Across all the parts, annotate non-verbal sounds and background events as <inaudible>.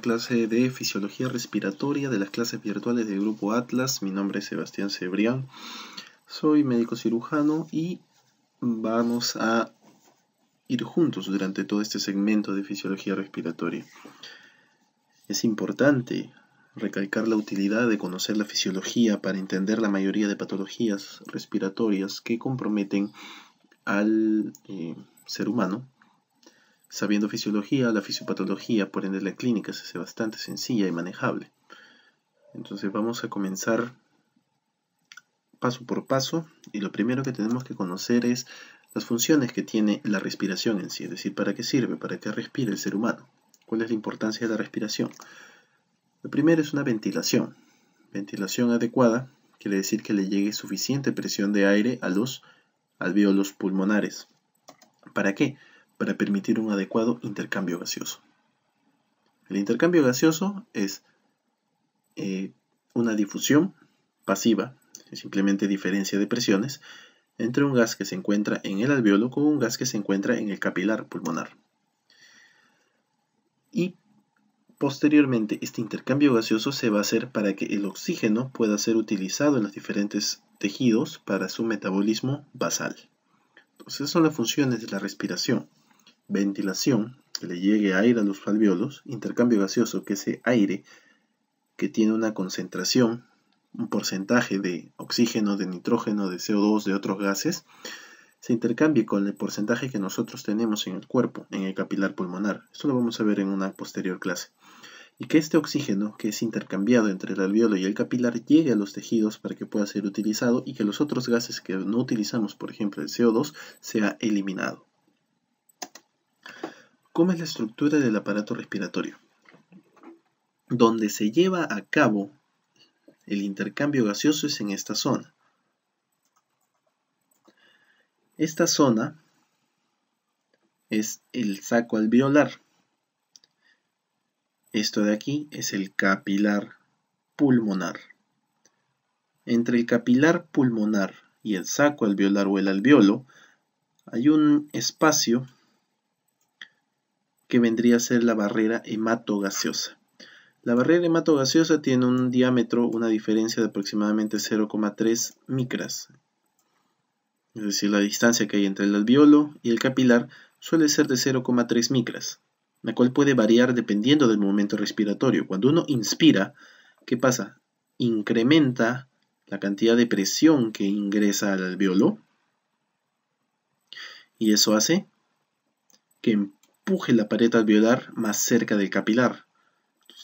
clase de Fisiología Respiratoria de las clases virtuales del grupo Atlas. Mi nombre es Sebastián Cebrián, soy médico cirujano y vamos a ir juntos durante todo este segmento de Fisiología Respiratoria. Es importante recalcar la utilidad de conocer la fisiología para entender la mayoría de patologías respiratorias que comprometen al eh, ser humano Sabiendo fisiología, la fisiopatología, por ende la clínica, se hace bastante sencilla y manejable. Entonces vamos a comenzar paso por paso y lo primero que tenemos que conocer es las funciones que tiene la respiración en sí, es decir, para qué sirve, para qué respira el ser humano, cuál es la importancia de la respiración. Lo primero es una ventilación, ventilación adecuada quiere decir que le llegue suficiente presión de aire a los alvéolos pulmonares. ¿Para qué? para permitir un adecuado intercambio gaseoso. El intercambio gaseoso es eh, una difusión pasiva, simplemente diferencia de presiones, entre un gas que se encuentra en el alveolo con un gas que se encuentra en el capilar pulmonar. Y posteriormente este intercambio gaseoso se va a hacer para que el oxígeno pueda ser utilizado en los diferentes tejidos para su metabolismo basal. Entonces, son las funciones de la respiración ventilación, que le llegue aire a los alveolos, intercambio gaseoso, que ese aire que tiene una concentración, un porcentaje de oxígeno, de nitrógeno, de CO2, de otros gases, se intercambie con el porcentaje que nosotros tenemos en el cuerpo, en el capilar pulmonar. Esto lo vamos a ver en una posterior clase. Y que este oxígeno que es intercambiado entre el alveolo y el capilar llegue a los tejidos para que pueda ser utilizado y que los otros gases que no utilizamos, por ejemplo el CO2, sea eliminado. ¿Cómo es la estructura del aparato respiratorio? Donde se lleva a cabo el intercambio gaseoso es en esta zona. Esta zona es el saco alveolar. Esto de aquí es el capilar pulmonar. Entre el capilar pulmonar y el saco alveolar o el alveolo hay un espacio que vendría a ser la barrera hematogaseosa. La barrera hematogaseosa tiene un diámetro, una diferencia de aproximadamente 0,3 micras. Es decir, la distancia que hay entre el alveolo y el capilar suele ser de 0,3 micras, la cual puede variar dependiendo del momento respiratorio. Cuando uno inspira, ¿qué pasa? Incrementa la cantidad de presión que ingresa al alveolo y eso hace que empuje la pared alveolar más cerca del capilar.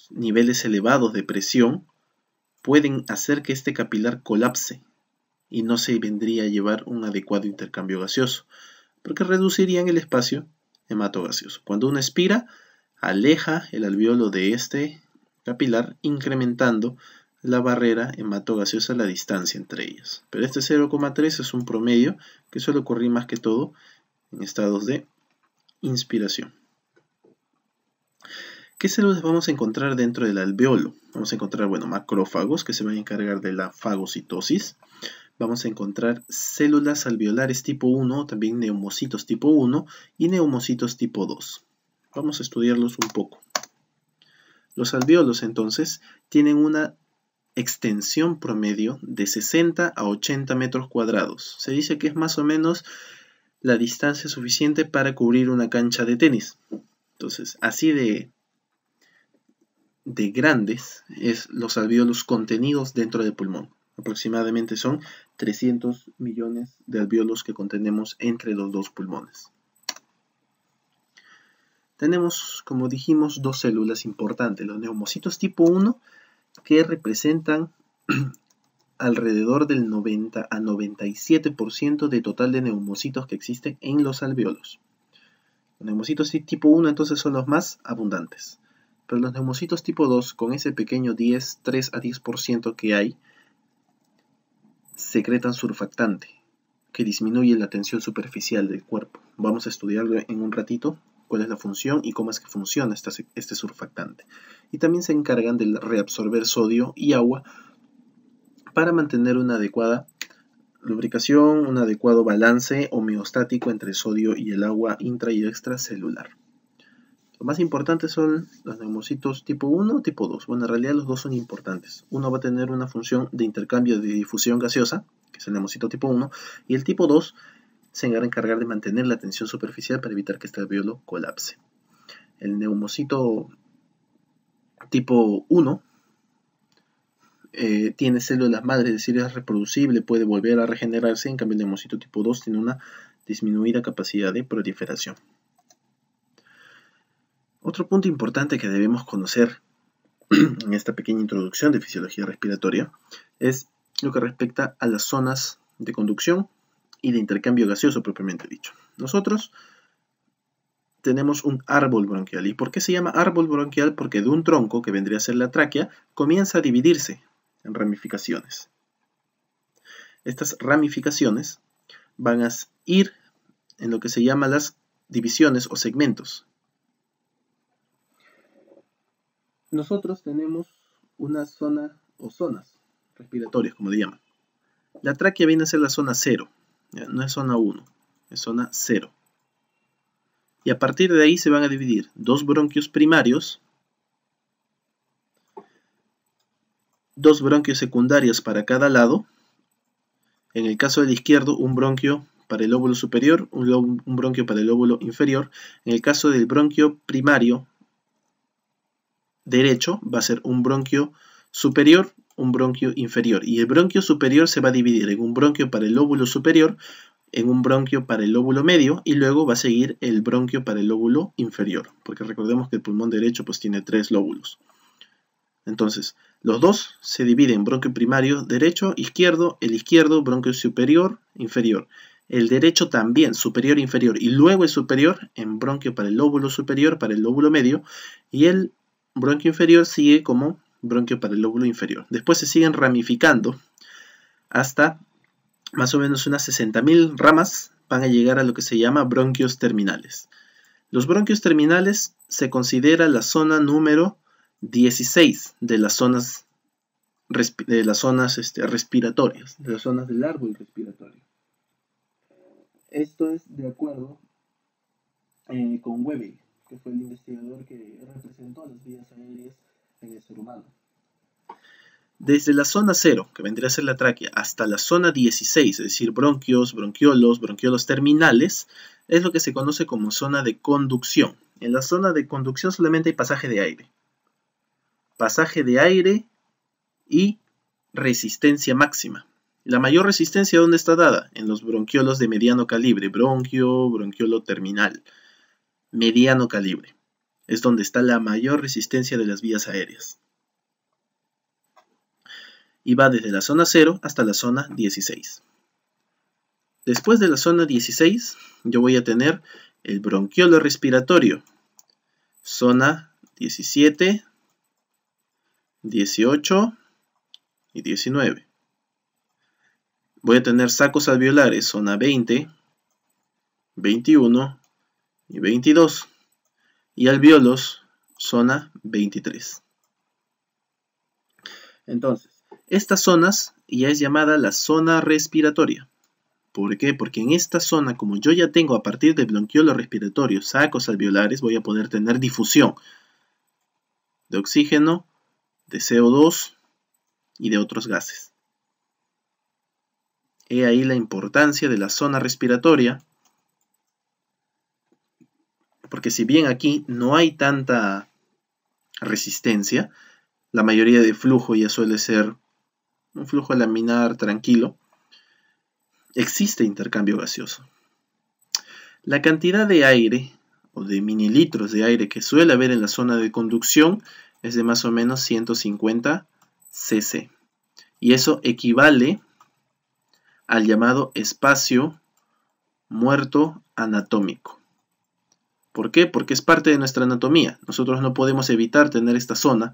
niveles elevados de presión pueden hacer que este capilar colapse y no se vendría a llevar un adecuado intercambio gaseoso, porque reducirían el espacio gaseoso Cuando uno expira, aleja el alveolo de este capilar, incrementando la barrera gaseosa la distancia entre ellas. Pero este 0,3 es un promedio que suele ocurrir más que todo en estados de inspiración. ¿Qué células vamos a encontrar dentro del alveolo? Vamos a encontrar, bueno, macrófagos que se van a encargar de la fagocitosis. Vamos a encontrar células alveolares tipo 1, también neumocitos tipo 1 y neumocitos tipo 2. Vamos a estudiarlos un poco. Los alveolos entonces tienen una extensión promedio de 60 a 80 metros cuadrados. Se dice que es más o menos la distancia suficiente para cubrir una cancha de tenis. Entonces, así de, de grandes es los alvéolos contenidos dentro del pulmón. Aproximadamente son 300 millones de alvéolos que contenemos entre los dos pulmones. Tenemos, como dijimos, dos células importantes, los neumocitos tipo 1, que representan <clears throat> alrededor del 90 a 97% de total de neumocitos que existen en los alveolos. Los neumocitos tipo 1 entonces son los más abundantes, pero los neumocitos tipo 2, con ese pequeño 10, 3 a 10% que hay, secretan surfactante, que disminuye la tensión superficial del cuerpo. Vamos a estudiarlo en un ratito, cuál es la función y cómo es que funciona este surfactante. Y también se encargan de reabsorber sodio y agua para mantener una adecuada lubricación, un adecuado balance homeostático entre sodio y el agua intra y extracelular. Lo más importante son los neumocitos tipo 1 o tipo 2. Bueno, en realidad los dos son importantes. Uno va a tener una función de intercambio de difusión gaseosa, que es el neumocito tipo 1, y el tipo 2 se va a encargar de mantener la tensión superficial para evitar que este alveolo colapse. El neumocito tipo 1 eh, tiene células madres, es decir, es reproducible, puede volver a regenerarse, en cambio el hemocito tipo 2 tiene una disminuida capacidad de proliferación. Otro punto importante que debemos conocer <clears throat> en esta pequeña introducción de fisiología respiratoria es lo que respecta a las zonas de conducción y de intercambio gaseoso propiamente dicho. Nosotros tenemos un árbol bronquial. ¿Y por qué se llama árbol bronquial? Porque de un tronco, que vendría a ser la tráquea, comienza a dividirse en ramificaciones. Estas ramificaciones van a ir en lo que se llama las divisiones o segmentos. Nosotros tenemos una zona o zonas respiratorias, como le llaman. La tráquea viene a ser la zona 0, no es zona 1, es zona 0. Y a partir de ahí se van a dividir dos bronquios primarios dos bronquios secundarios para cada lado. En el caso del izquierdo, un bronquio para el lóbulo superior, un, un bronquio para el lóbulo inferior. En el caso del bronquio primario derecho, va a ser un bronquio superior, un bronquio inferior. Y el bronquio superior se va a dividir en un bronquio para el lóbulo superior, en un bronquio para el lóbulo medio y luego va a seguir el bronquio para el lóbulo inferior, porque recordemos que el pulmón derecho pues tiene tres lóbulos. Entonces, los dos se dividen bronquio primario, derecho, izquierdo, el izquierdo, bronquio superior, inferior. El derecho también, superior, inferior, y luego el superior en bronquio para el lóbulo superior, para el lóbulo medio, y el bronquio inferior sigue como bronquio para el lóbulo inferior. Después se siguen ramificando hasta más o menos unas 60.000 ramas van a llegar a lo que se llama bronquios terminales. Los bronquios terminales se considera la zona número 16 de las zonas, de las zonas este, respiratorias, de las zonas del árbol respiratorio. Esto es de acuerdo eh, con Webby, que fue el investigador que representó las vías aéreas en el ser humano. Desde la zona 0, que vendría a ser la tráquea, hasta la zona 16, es decir, bronquios, bronquiolos, bronquiolos terminales, es lo que se conoce como zona de conducción. En la zona de conducción solamente hay pasaje de aire pasaje de aire y resistencia máxima. La mayor resistencia ¿dónde está dada? En los bronquiolos de mediano calibre, bronquio, bronquiolo terminal, mediano calibre. Es donde está la mayor resistencia de las vías aéreas. Y va desde la zona 0 hasta la zona 16. Después de la zona 16, yo voy a tener el bronquiolo respiratorio, zona 17, 18 y 19. Voy a tener sacos alveolares, zona 20, 21 y 22. Y alveolos, zona 23. Entonces, estas zonas ya es llamada la zona respiratoria. ¿Por qué? Porque en esta zona, como yo ya tengo a partir del bronquiolo respiratorio sacos alveolares, voy a poder tener difusión de oxígeno de CO2 y de otros gases. He ahí la importancia de la zona respiratoria, porque si bien aquí no hay tanta resistencia, la mayoría de flujo ya suele ser un flujo laminar tranquilo, existe intercambio gaseoso. La cantidad de aire o de mililitros de aire que suele haber en la zona de conducción es de más o menos 150 cc. Y eso equivale al llamado espacio muerto anatómico. ¿Por qué? Porque es parte de nuestra anatomía. Nosotros no podemos evitar tener esta zona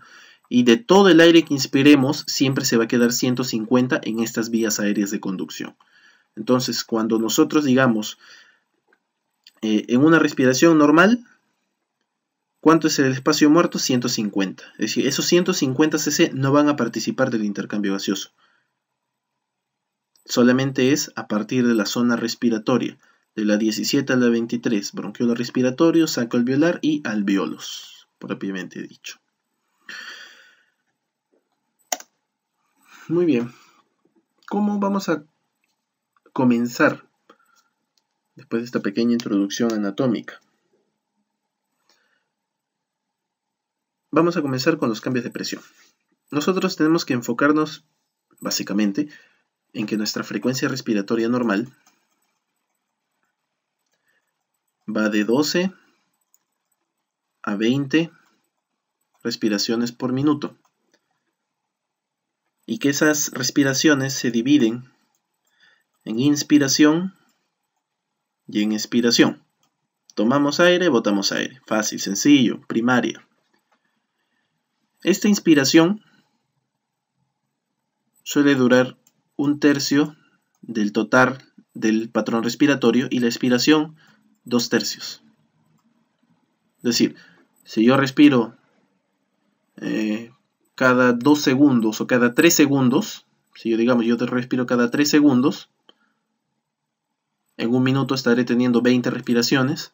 y de todo el aire que inspiremos siempre se va a quedar 150 en estas vías aéreas de conducción. Entonces, cuando nosotros digamos eh, en una respiración normal, ¿Cuánto es el espacio muerto? 150. Es decir, esos 150 cc no van a participar del intercambio gaseoso. Solamente es a partir de la zona respiratoria, de la 17 a la 23, bronquiolo respiratorio, saco alveolar y alveolos, propiamente dicho. Muy bien. ¿Cómo vamos a comenzar después de esta pequeña introducción anatómica? Vamos a comenzar con los cambios de presión. Nosotros tenemos que enfocarnos básicamente en que nuestra frecuencia respiratoria normal va de 12 a 20 respiraciones por minuto y que esas respiraciones se dividen en inspiración y en expiración. Tomamos aire, botamos aire. Fácil, sencillo, primaria. Esta inspiración suele durar un tercio del total del patrón respiratorio y la expiración dos tercios. Es decir, si yo respiro eh, cada dos segundos o cada tres segundos, si yo digamos yo te respiro cada tres segundos, en un minuto estaré teniendo 20 respiraciones.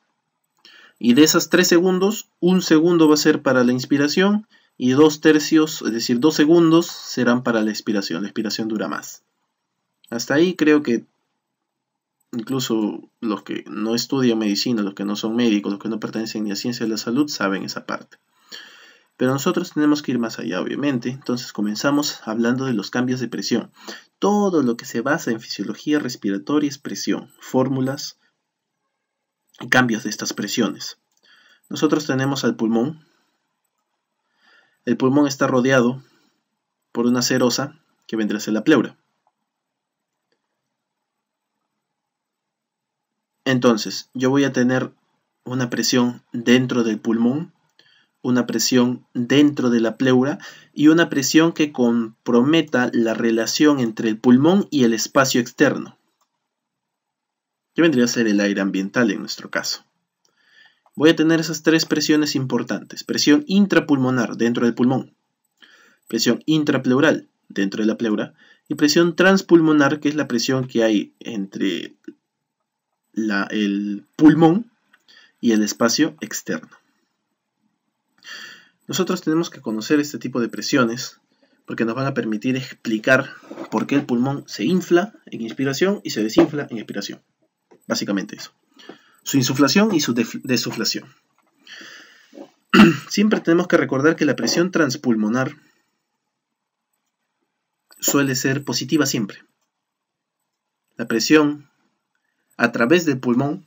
Y de esas tres segundos, un segundo va a ser para la inspiración y dos tercios, es decir, dos segundos serán para la expiración. La expiración dura más. Hasta ahí creo que incluso los que no estudian medicina, los que no son médicos, los que no pertenecen ni a ciencia de la salud, saben esa parte. Pero nosotros tenemos que ir más allá, obviamente. Entonces comenzamos hablando de los cambios de presión. Todo lo que se basa en fisiología respiratoria es presión, fórmulas y cambios de estas presiones. Nosotros tenemos al pulmón, el pulmón está rodeado por una serosa que vendrá a ser la pleura. Entonces, yo voy a tener una presión dentro del pulmón, una presión dentro de la pleura y una presión que comprometa la relación entre el pulmón y el espacio externo, que vendría a ser el aire ambiental en nuestro caso voy a tener esas tres presiones importantes. Presión intrapulmonar dentro del pulmón, presión intrapleural dentro de la pleura y presión transpulmonar, que es la presión que hay entre el pulmón y el espacio externo. Nosotros tenemos que conocer este tipo de presiones porque nos van a permitir explicar por qué el pulmón se infla en inspiración y se desinfla en expiración. Básicamente eso su insuflación y su desuflación. <clears throat> Siempre tenemos que recordar que la presión transpulmonar suele ser positiva siempre. La presión a través del pulmón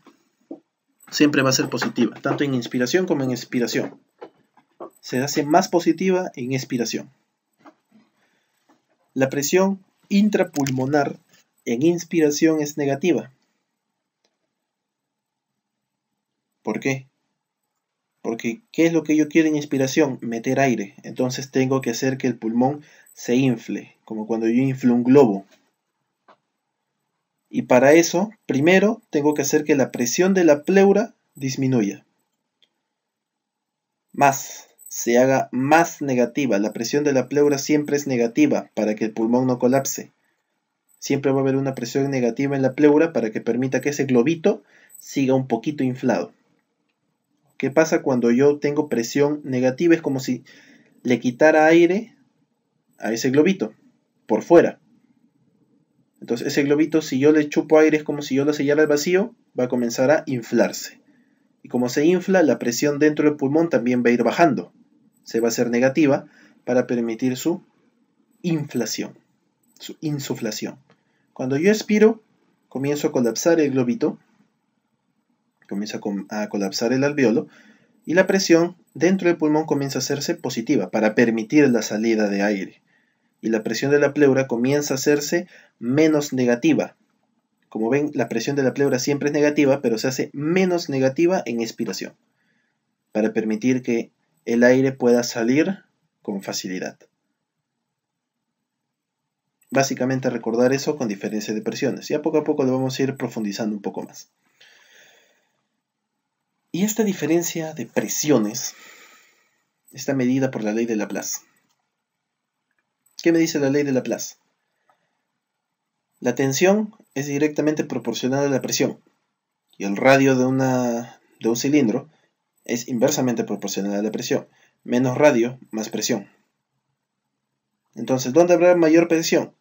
siempre va a ser positiva, tanto en inspiración como en expiración. Se hace más positiva en expiración. La presión intrapulmonar en inspiración es negativa, ¿Por qué? Porque ¿qué es lo que yo quiero en inspiración? Meter aire. Entonces tengo que hacer que el pulmón se infle, como cuando yo inflo un globo. Y para eso, primero tengo que hacer que la presión de la pleura disminuya. Más, se haga más negativa. La presión de la pleura siempre es negativa para que el pulmón no colapse. Siempre va a haber una presión negativa en la pleura para que permita que ese globito siga un poquito inflado. ¿Qué pasa cuando yo tengo presión negativa? Es como si le quitara aire a ese globito por fuera. Entonces ese globito, si yo le chupo aire, es como si yo lo sellara al vacío, va a comenzar a inflarse. Y como se infla, la presión dentro del pulmón también va a ir bajando. Se va a hacer negativa para permitir su inflación, su insuflación. Cuando yo expiro, comienzo a colapsar el globito comienza a colapsar el alveolo y la presión dentro del pulmón comienza a hacerse positiva para permitir la salida de aire. Y la presión de la pleura comienza a hacerse menos negativa. Como ven, la presión de la pleura siempre es negativa, pero se hace menos negativa en expiración, para permitir que el aire pueda salir con facilidad. Básicamente recordar eso con diferencia de presiones. a poco a poco lo vamos a ir profundizando un poco más. Y esta diferencia de presiones está medida por la ley de Laplace. ¿Qué me dice la ley de Laplace? La tensión es directamente proporcional a la presión y el radio de, una, de un cilindro es inversamente proporcional a la presión. Menos radio, más presión. Entonces, ¿dónde habrá mayor presión?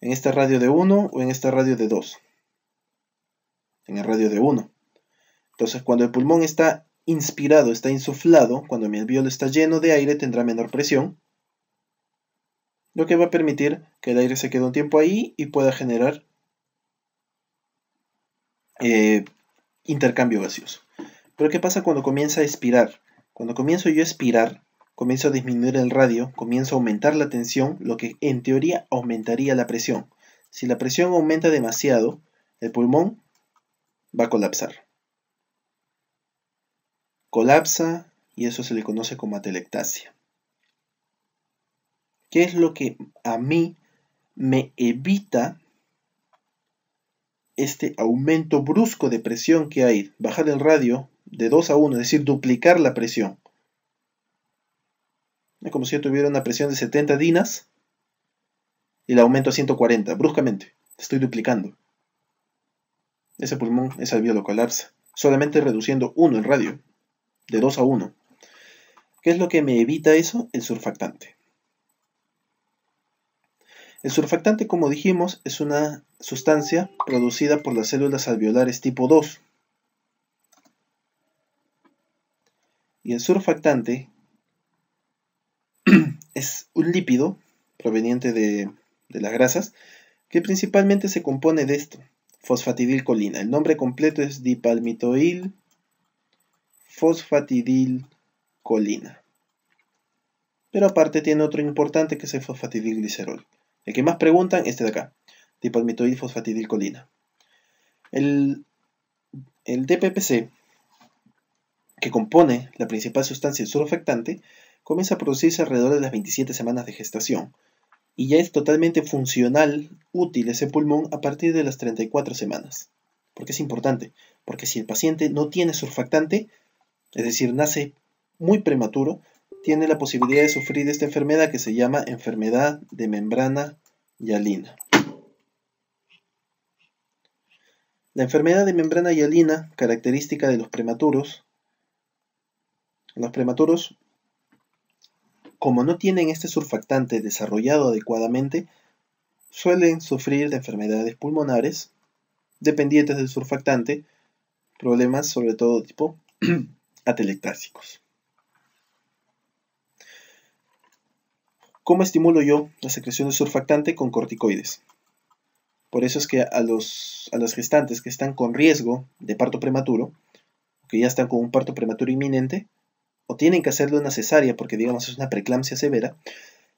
¿En este radio de 1 o en este radio de 2? En el radio de 1. Entonces, cuando el pulmón está inspirado, está insuflado, cuando mi alvéolo está lleno de aire, tendrá menor presión, lo que va a permitir que el aire se quede un tiempo ahí y pueda generar eh, intercambio gaseoso. Pero ¿qué pasa cuando comienza a expirar? Cuando comienzo yo a expirar, comienzo a disminuir el radio, comienzo a aumentar la tensión, lo que en teoría aumentaría la presión. Si la presión aumenta demasiado, el pulmón va a colapsar colapsa y eso se le conoce como atelectasia. ¿Qué es lo que a mí me evita este aumento brusco de presión que hay? Bajar el radio de 2 a 1, es decir, duplicar la presión. Es como si yo tuviera una presión de 70 dinas y la aumento a 140, bruscamente. Estoy duplicando. Ese pulmón, ese alvéolo colapsa, solamente reduciendo 1 el radio de 2 a 1. ¿Qué es lo que me evita eso? El surfactante. El surfactante, como dijimos, es una sustancia producida por las células alveolares tipo 2. Y el surfactante <clears throat> es un lípido proveniente de, las grasas que principalmente se compone de esto, fosfatidilcolina. El nombre completo es dipalmitoil fosfatidilcolina. Pero aparte tiene otro importante que es el fosfatidilglicerol. El que más preguntan, este de acá, dipalmitoid fosfatidilcolina. El, el DPPC, que compone la principal sustancia surfactante, comienza a producirse alrededor de las 27 semanas de gestación y ya es totalmente funcional, útil ese pulmón a partir de las 34 semanas. Porque es importante, porque si el paciente no tiene surfactante, es decir, nace muy prematuro, tiene la posibilidad de sufrir esta enfermedad que se llama enfermedad de membrana hialina. La enfermedad de membrana hialina, característica de los prematuros, los prematuros, como no tienen este surfactante desarrollado adecuadamente, suelen sufrir de enfermedades pulmonares dependientes del surfactante, problemas sobre todo tipo <clears throat> a ¿Cómo estimulo yo la secreción de surfactante con corticoides? Por eso es que a, los, gestantes que están con riesgo de parto prematuro, que ya están con un parto prematuro inminente, o tienen que hacerlo una cesárea porque digamos es una preeclampsia severa,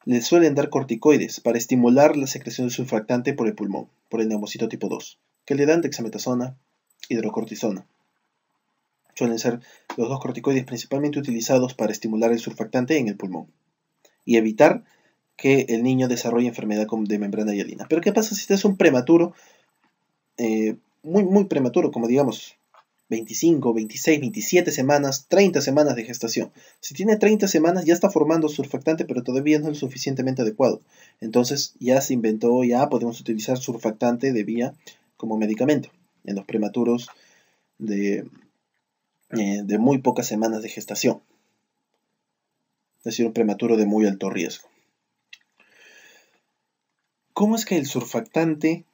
les suelen dar corticoides para estimular la secreción de surfactante por el pulmón, por el neumocito tipo 2, que le dan dexametasona, hidrocortisona suelen ser los dos corticoides principalmente utilizados para estimular el surfactante en el pulmón y evitar que el niño desarrolle enfermedad de membrana hialina. Pero ¿qué pasa si este es un prematuro, eh, muy, muy prematuro, como digamos 25, 26, 27 semanas, 30 semanas de gestación. Si tiene 30 semanas ya está formando surfactante, pero todavía no es lo suficientemente adecuado. Entonces ya se inventó, ya podemos utilizar surfactante de vía como medicamento en los prematuros de, eh, de muy pocas semanas de gestación. Es decir, un prematuro de muy alto riesgo. ¿Cómo es que el surfactante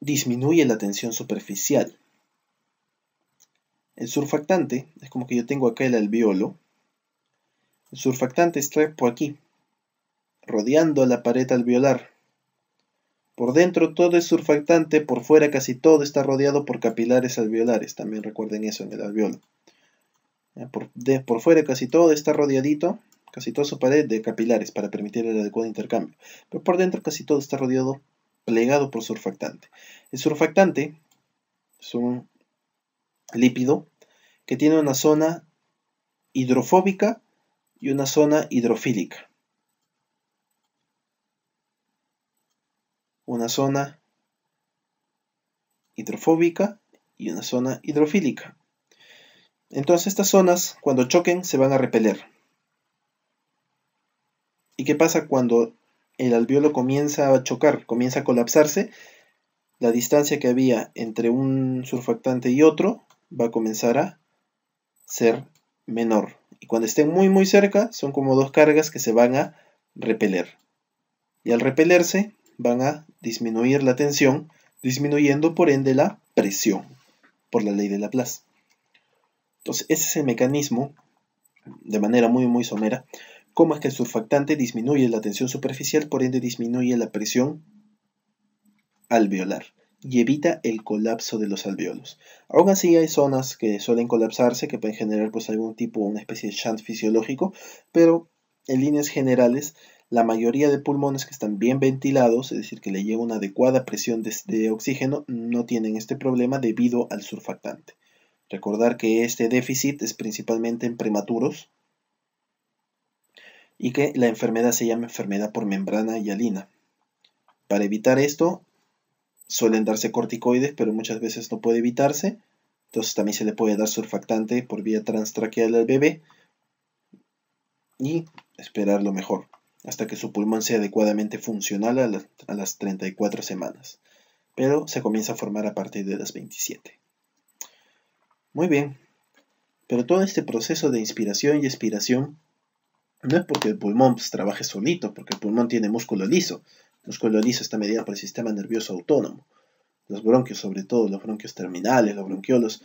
disminuye la tensión superficial? El surfactante es como que yo tengo acá el alveolo. El surfactante está por aquí, rodeando la pared alveolar. Por dentro todo es surfactante, por fuera casi todo está rodeado por capilares alveolares. También recuerden eso en el alveolo. Eh, por, por fuera casi todo está rodeadito, casi toda su pared de capilares para permitir el adecuado intercambio. Pero por dentro casi todo está rodeado, plegado por surfactante. El surfactante es un lípido que tiene una zona hidrofóbica y una zona hidrofílica. una zona hidrofóbica y una zona hidrofílica. Entonces estas zonas cuando choquen se van a repeler. ¿Y qué pasa cuando el alveolo comienza a chocar, comienza a colapsarse? La distancia que había entre un surfactante y otro va a comenzar a ser menor. Y cuando estén muy muy cerca son como dos cargas que se van a repeler. Y al repelerse van a disminuir la tensión, disminuyendo por ende la presión, por la ley de Laplace. Entonces, ese es el mecanismo, de manera muy, muy somera, cómo es que el surfactante disminuye la tensión superficial, por ende disminuye la presión alveolar y evita el colapso de los alveolos. Aún así hay zonas que suelen colapsarse, que pueden generar pues algún tipo, una especie de shunt fisiológico, pero en líneas generales la mayoría de pulmones que están bien ventilados, es decir, que le llega una adecuada presión de, oxígeno, no tienen este problema debido al surfactante. Recordar que este déficit es principalmente en prematuros y que la enfermedad se llama enfermedad por membrana hialina. Para evitar esto, suelen darse corticoides, pero muchas veces no puede evitarse. Entonces también se le puede dar surfactante por vía transtraqueal al bebé y esperar lo mejor hasta que su pulmón sea adecuadamente funcional a, las 34 semanas, pero se comienza a formar a partir de las 27. Muy bien, pero todo este proceso de inspiración y expiración no es porque el pulmón pues, trabaje solito, porque el pulmón tiene músculo liso. El músculo liso está mediado por el sistema nervioso autónomo. Los bronquios, sobre todo, los bronquios terminales, los bronquiolos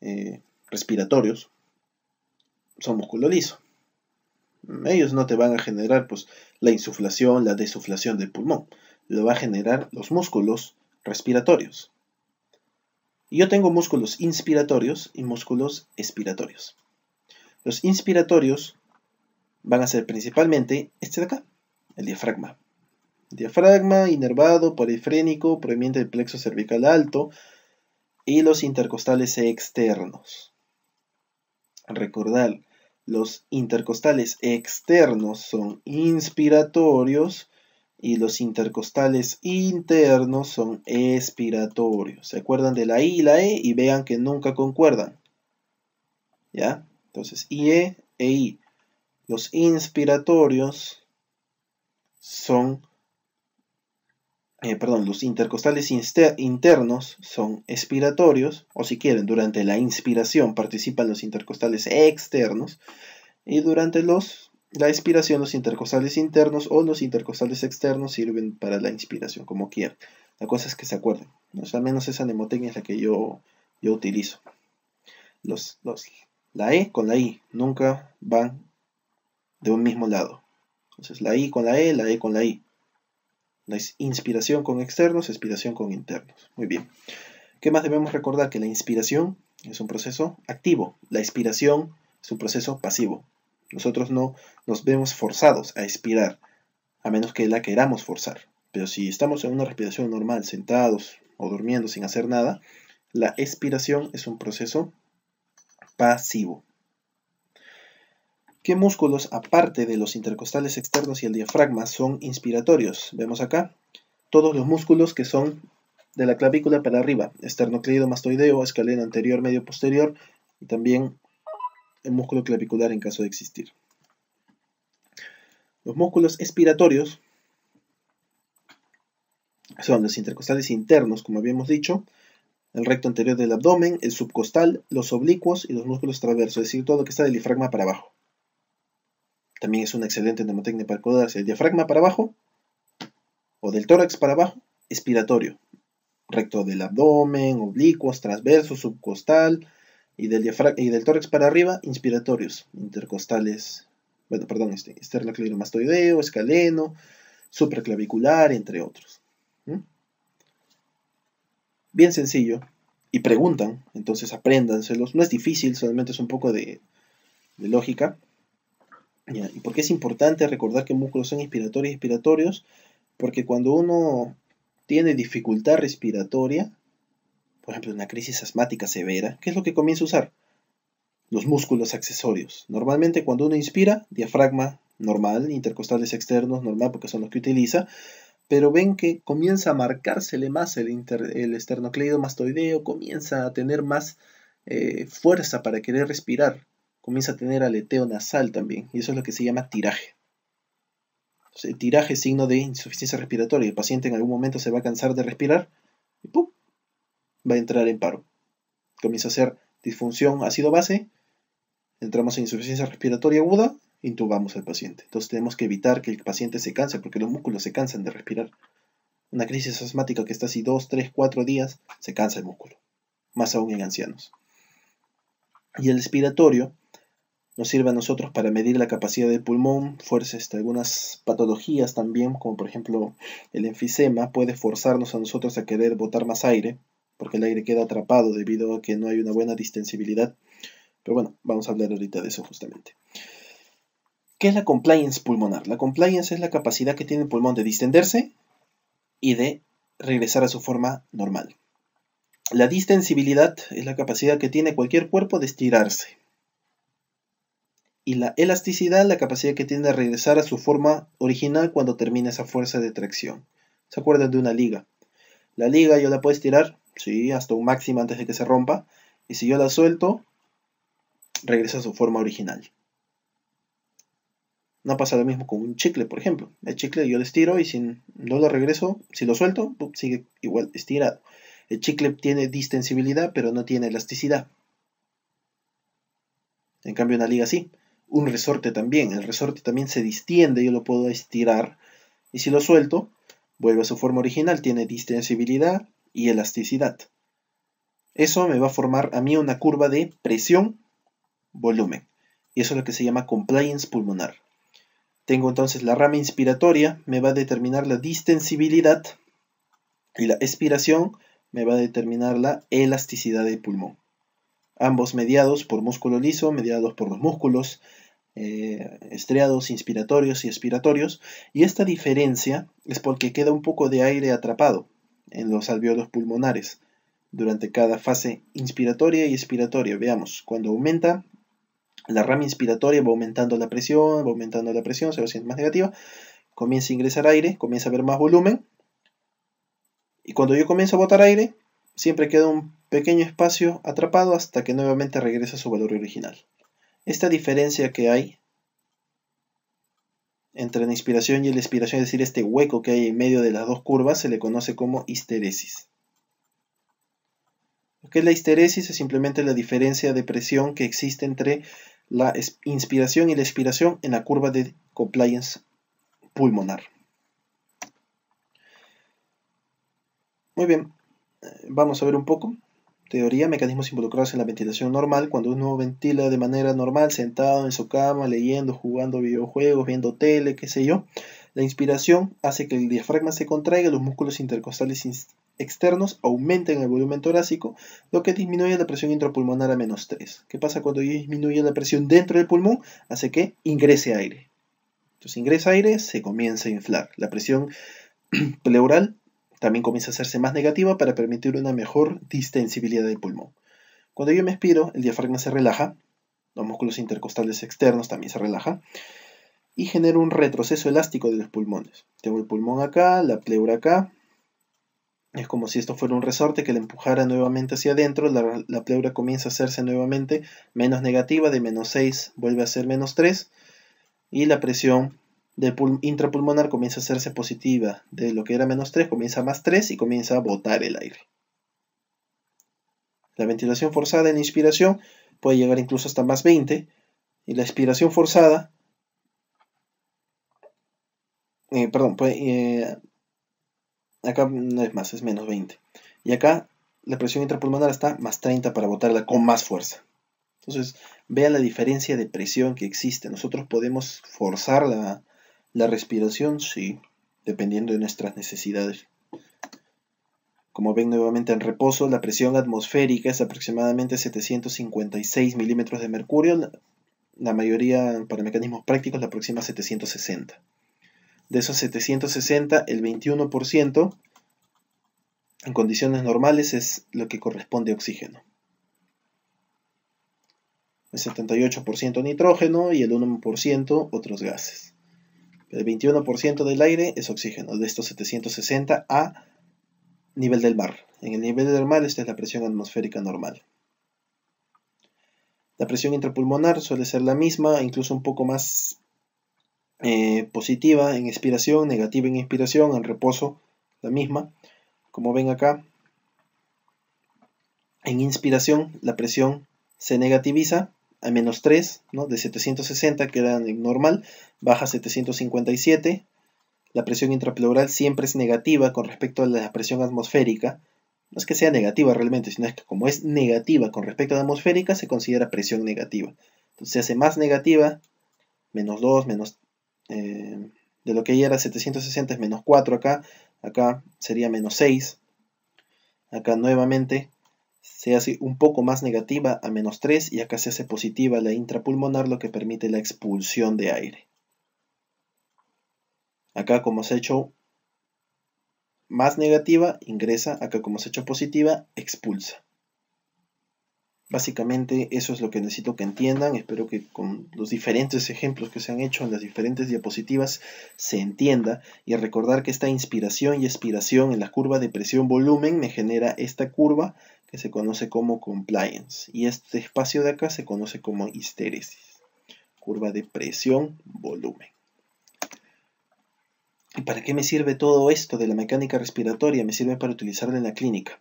eh, respiratorios, son músculo liso. Ellos no te van a generar pues, la insuflación, la desuflación del pulmón. Lo va a generar los músculos respiratorios. yo tengo músculos inspiratorios y músculos expiratorios. Los inspiratorios van a ser principalmente este de acá, el diafragma. diafragma inervado, polifrénico, proveniente del plexo cervical alto y los intercostales externos. Recordar los intercostales externos son inspiratorios y los intercostales internos son expiratorios. ¿Se acuerdan de la I y la E? Y vean que nunca concuerdan. ¿Ya? Entonces, IE e I. Los inspiratorios son eh, perdón, los intercostales internos son expiratorios, o si quieren, durante la inspiración participan los intercostales externos, y durante la expiración los intercostales internos o los intercostales externos sirven para la inspiración, como quieran. La cosa es que se acuerden, ¿no? al menos esa mnemotecnia es la que yo, yo utilizo. Los, la E con la I nunca van de un mismo lado. Entonces la I con la E, la E con la I. La inspiración con externos, expiración con internos. Muy bien. ¿Qué más debemos recordar? Que la inspiración es un proceso activo, la expiración es un proceso pasivo. Nosotros no nos vemos forzados a expirar, a menos que la queramos forzar. Pero si estamos en una respiración normal, sentados o durmiendo sin hacer nada, la expiración es un proceso pasivo. ¿Qué músculos, aparte de los intercostales externos y el diafragma, son inspiratorios? Vemos acá todos los músculos que son de la clavícula para arriba, esternocleidomastoideo, mastoideo, escaleno anterior, medio posterior y también el músculo clavicular en caso de existir. Los músculos expiratorios son los intercostales internos, como habíamos dicho, el recto anterior del abdomen, el subcostal, los oblicuos y los músculos traversos, es decir, todo lo que está del diafragma para abajo. También es una excelente mnemotecnia para codarse. el diafragma para abajo o del tórax para abajo, expiratorio, recto del abdomen, oblicuos, transverso, subcostal y del, y del tórax para arriba, inspiratorios, intercostales, bueno, perdón, este, esternocleidomastoideo, escaleno, supraclavicular, entre otros. Bien sencillo. Y preguntan, entonces apréndanselos. No es difícil, solamente es un poco de lógica. ¿Y por qué es importante recordar que músculos son inspiratorios y expiratorios? Porque cuando uno tiene dificultad respiratoria, por ejemplo, una crisis asmática severa, ¿qué es lo que comienza a usar? Los músculos accesorios. Normalmente cuando uno inspira, diafragma normal, intercostales externos normal porque son los que utiliza, pero ven que comienza a marcársele más el, el mastoideo, comienza a tener más eh, fuerza para querer respirar comienza a tener aleteo nasal también, y eso es lo que se llama tiraje. el tiraje es signo de insuficiencia respiratoria, el paciente en algún momento se va a cansar de respirar y ¡pum! va a entrar en paro. Comienza a ser disfunción ácido base, entramos en insuficiencia respiratoria aguda, intubamos al paciente. Entonces tenemos que evitar que el paciente se canse porque los músculos se cansan de respirar. Una crisis asmática que está así 2, 3, 4 días, se cansa el músculo, más aún en ancianos. Y el respiratorio nos sirve a nosotros para medir la capacidad del pulmón, fuerzas, este, algunas patologías también, como por ejemplo el enfisema, puede forzarnos a nosotros a querer botar más aire, porque el aire queda atrapado debido a que no hay una buena distensibilidad. Pero bueno, vamos a hablar ahorita de eso justamente. ¿Qué es la compliance pulmonar? La compliance es la capacidad que tiene el pulmón de distenderse y de regresar a su forma normal. La distensibilidad es la capacidad que tiene cualquier cuerpo de estirarse y la elasticidad, la capacidad que tiene de regresar a su forma original cuando termina esa fuerza de tracción. ¿Se acuerdan de una liga? La liga yo la puedo estirar, sí, hasta un máximo antes de que se rompa, y si yo la suelto, regresa a su forma original. No pasa lo mismo con un chicle, por ejemplo. El chicle yo lo estiro y si no lo regreso, si lo suelto, sigue igual estirado. El chicle tiene distensibilidad, pero no tiene elasticidad. En cambio, una liga sí un resorte también. El resorte también se distiende, yo lo puedo estirar. Y si lo suelto, vuelve a su forma original, tiene distensibilidad y elasticidad. Eso me va a formar a mí una curva de presión-volumen. Y eso es lo que se llama compliance pulmonar. Tengo entonces la rama inspiratoria, me va a determinar la distensibilidad y la expiración me va a determinar la elasticidad del pulmón ambos mediados por músculo liso, mediados por los músculos eh, estriados, inspiratorios y expiratorios, y esta diferencia es porque queda un poco de aire atrapado en los alveolos pulmonares durante cada fase inspiratoria y expiratoria. Veamos, cuando aumenta la rama inspiratoria va aumentando la presión, va aumentando la presión, se va haciendo más negativa, comienza a ingresar aire, comienza a haber más volumen, y cuando yo comienzo a botar aire, siempre queda un pequeño espacio atrapado hasta que nuevamente regresa a su valor original. Esta diferencia que hay entre la inspiración y la expiración, es decir, este hueco que hay en medio de las dos curvas, se le conoce como histeresis. Lo que es la histeresis es simplemente la diferencia de presión que existe entre la inspiración y la expiración en la curva de compliance pulmonar. Muy bien, vamos a ver un poco. Teoría, mecanismos involucrados en la ventilación normal. Cuando uno ventila de manera normal, sentado en su cama, leyendo, jugando videojuegos, viendo tele, qué sé yo, la inspiración hace que el diafragma se contraiga, los músculos intercostales externos Aumenten el volumen torácico, lo que disminuye la presión intrapulmonar a menos 3. ¿Qué pasa cuando disminuye la presión dentro del pulmón? Hace que ingrese aire. Entonces ingresa aire, se comienza a inflar. La presión <clears throat> pleural también comienza a hacerse más negativa para permitir una mejor distensibilidad del pulmón. Cuando yo me expiro, el diafragma se relaja, los músculos intercostales externos también se relajan, y genera un retroceso elástico de los pulmones. Tengo el pulmón acá, la pleura acá, es como si esto fuera un resorte que le empujara nuevamente hacia adentro, la, la, pleura comienza a hacerse nuevamente menos negativa, de menos 6 vuelve a ser menos 3, y la presión del intrapulmonar comienza a hacerse positiva, de lo que era menos 3 comienza a más 3 y comienza a botar el aire. La ventilación forzada en inspiración puede llegar incluso hasta más 20 y la expiración forzada, eh, perdón, puede, eh, acá no es más, es menos 20. Y acá la presión intrapulmonar está más 30 para botarla con más fuerza. Entonces, vean la diferencia de presión que existe. Nosotros podemos forzarla la, la respiración, sí, dependiendo de nuestras necesidades. Como ven nuevamente en reposo, la presión atmosférica es aproximadamente 756 milímetros de mercurio. La mayoría, para mecanismos prácticos, la aproxima 760. De esos 760, el 21% en condiciones normales es lo que corresponde a oxígeno. El 78% nitrógeno y el 1% otros gases. El 21% del aire es oxígeno, de estos 760 a nivel del mar. En el nivel del mar esta es la presión atmosférica normal. La presión intrapulmonar suele ser la misma, incluso un poco más eh, positiva en expiración, negativa en inspiración, en reposo la misma. Como ven acá, en inspiración la presión se negativiza a menos 3, ¿no? de 760 queda normal, baja 757. La presión intrapleural siempre es negativa con respecto a la presión atmosférica. No es que sea negativa realmente, sino es que como es negativa con respecto a la atmosférica, se considera presión negativa. Entonces se hace más negativa, menos 2, menos... Eh, de lo que ya era 760 es menos 4 acá, acá sería menos 6. Acá nuevamente se hace un poco más negativa a menos 3 y acá se hace positiva la intrapulmonar lo que permite la expulsión de aire. Acá como se ha hecho más negativa, ingresa, acá como se ha hecho positiva, expulsa. Básicamente eso es lo que necesito que entiendan, espero que con los diferentes ejemplos que se han hecho en las diferentes diapositivas se entienda y recordar que esta inspiración y expiración en la curva de presión-volumen me genera esta curva que se conoce como compliance y este espacio de acá se conoce como histéresis, curva de presión, volumen. ¿Y para qué me sirve todo esto de la mecánica respiratoria? Me sirve para utilizarla en la clínica.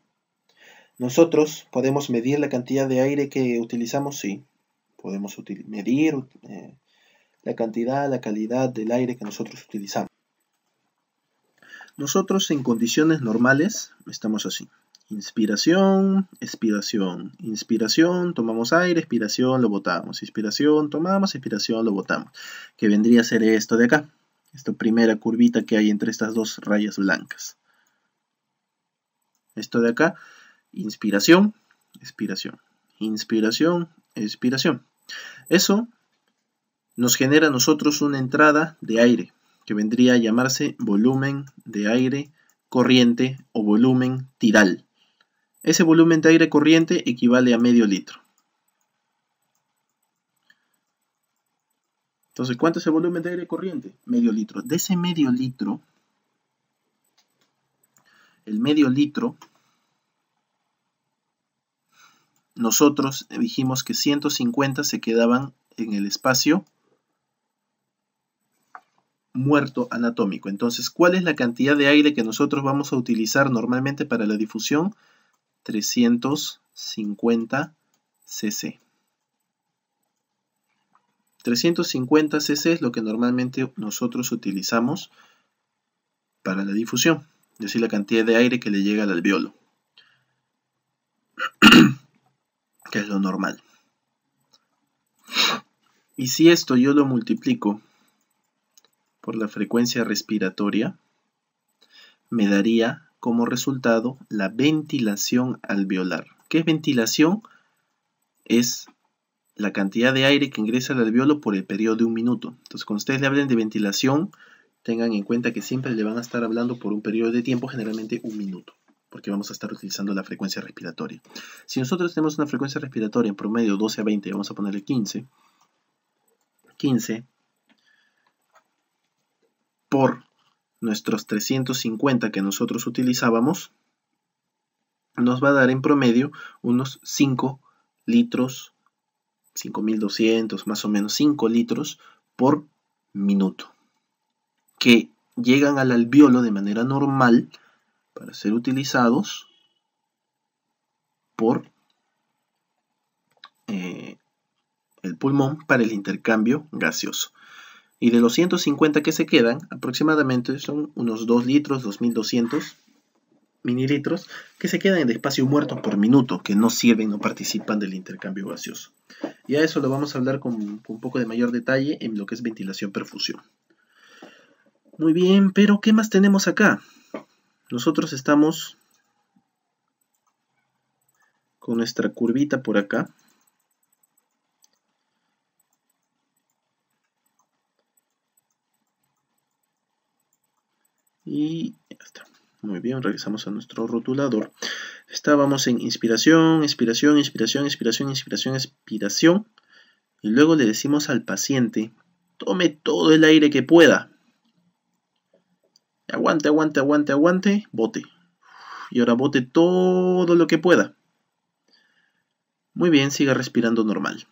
Nosotros podemos medir la cantidad de aire que utilizamos, sí. Podemos medir eh, la cantidad, la calidad del aire que nosotros utilizamos. Nosotros en condiciones normales estamos así. Inspiración, expiración. Inspiración, tomamos aire, expiración, lo botamos. Inspiración, tomamos, expiración, lo botamos. Que vendría a ser esto de acá. Esta primera curvita que hay entre estas dos rayas blancas. Esto de acá, inspiración, expiración. Inspiración, expiración. Eso nos genera a nosotros una entrada de aire, que vendría a llamarse volumen de aire corriente o volumen tiral. Ese volumen de aire corriente equivale a medio litro. Entonces, ¿cuánto es el volumen de aire corriente? Medio litro. De ese medio litro, el medio litro, nosotros dijimos que 150 se quedaban en el espacio muerto anatómico. Entonces, ¿cuál es la cantidad de aire que nosotros vamos a utilizar normalmente para la difusión? 350 cc. 350 cc es lo que normalmente nosotros utilizamos para la difusión, es decir, la cantidad de aire que le llega al alveolo, <clears throat> que es lo normal. Y si esto yo lo multiplico por la frecuencia respiratoria, me daría como resultado la ventilación alveolar. ¿Qué es ventilación? Es la cantidad de aire que ingresa al alveolo por el periodo de un minuto. Entonces, cuando ustedes le hablen de ventilación, tengan en cuenta que siempre le van a estar hablando por un periodo de tiempo, generalmente un minuto, porque vamos a estar utilizando la frecuencia respiratoria. Si nosotros tenemos una frecuencia respiratoria en promedio 12 a 20, vamos a ponerle 15, 15 por nuestros 350 que nosotros utilizábamos, nos va a dar en promedio unos 5 litros, 5200 más o menos 5 litros por minuto, que llegan al alveolo de manera normal para ser utilizados por eh, el pulmón para el intercambio gaseoso. Y de los 150 que se quedan, aproximadamente son unos 2 litros, 2200 mililitros, que se quedan en espacio muerto por minuto, que no sirven, no participan del intercambio gaseoso. Y a eso lo vamos a hablar con, con un poco de mayor detalle en lo que es ventilación-perfusión. Muy bien, pero ¿qué más tenemos acá? Nosotros estamos con nuestra curvita por acá, Y ya está. Muy bien, regresamos a nuestro rotulador. Estábamos en inspiración, inspiración, inspiración, inspiración, inspiración, inspiración. Y luego le decimos al paciente, tome todo el aire que pueda. Aguante, aguante, aguante, aguante, bote. Y ahora bote todo lo que pueda. Muy bien, siga respirando normal.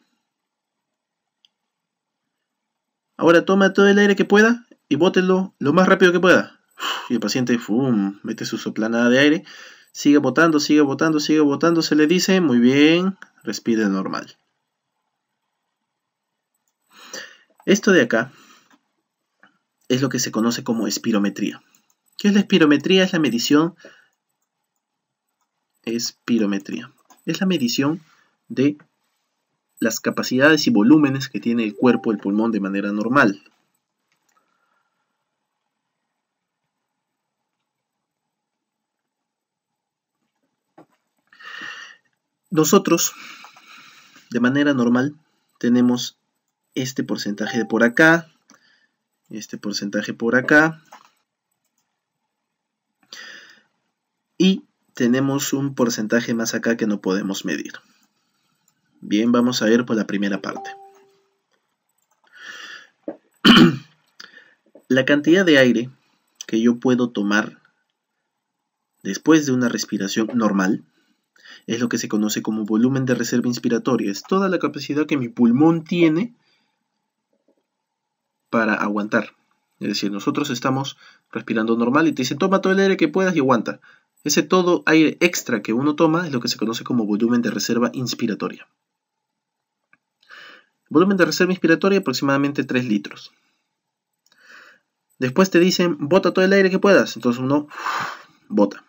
Ahora toma todo el aire que pueda y bótelo lo más rápido que pueda y el paciente mete su soplanada de aire, sigue botando, sigue botando, sigue botando, se le dice, muy bien, respire normal. Esto de acá es lo que se conoce como espirometría. ¿Qué es la espirometría? Es la medición espirometría. Es la medición de las capacidades y volúmenes que tiene el cuerpo, el pulmón de manera normal, Nosotros, de manera normal, tenemos este porcentaje por acá, este porcentaje por acá, y tenemos un porcentaje más acá que no podemos medir. Bien, vamos a ver por la primera parte. <clears throat> la cantidad de aire que yo puedo tomar después de una respiración normal es lo que se conoce como volumen de reserva inspiratoria. Es toda la capacidad que mi pulmón tiene para aguantar. Es decir, nosotros estamos respirando normal y te dicen, toma todo el aire que puedas y aguanta. Ese todo aire extra que uno toma es lo que se conoce como volumen de reserva inspiratoria. Volumen de reserva inspiratoria aproximadamente 3 litros. Después te dicen, bota todo el aire que puedas. Entonces uno bota.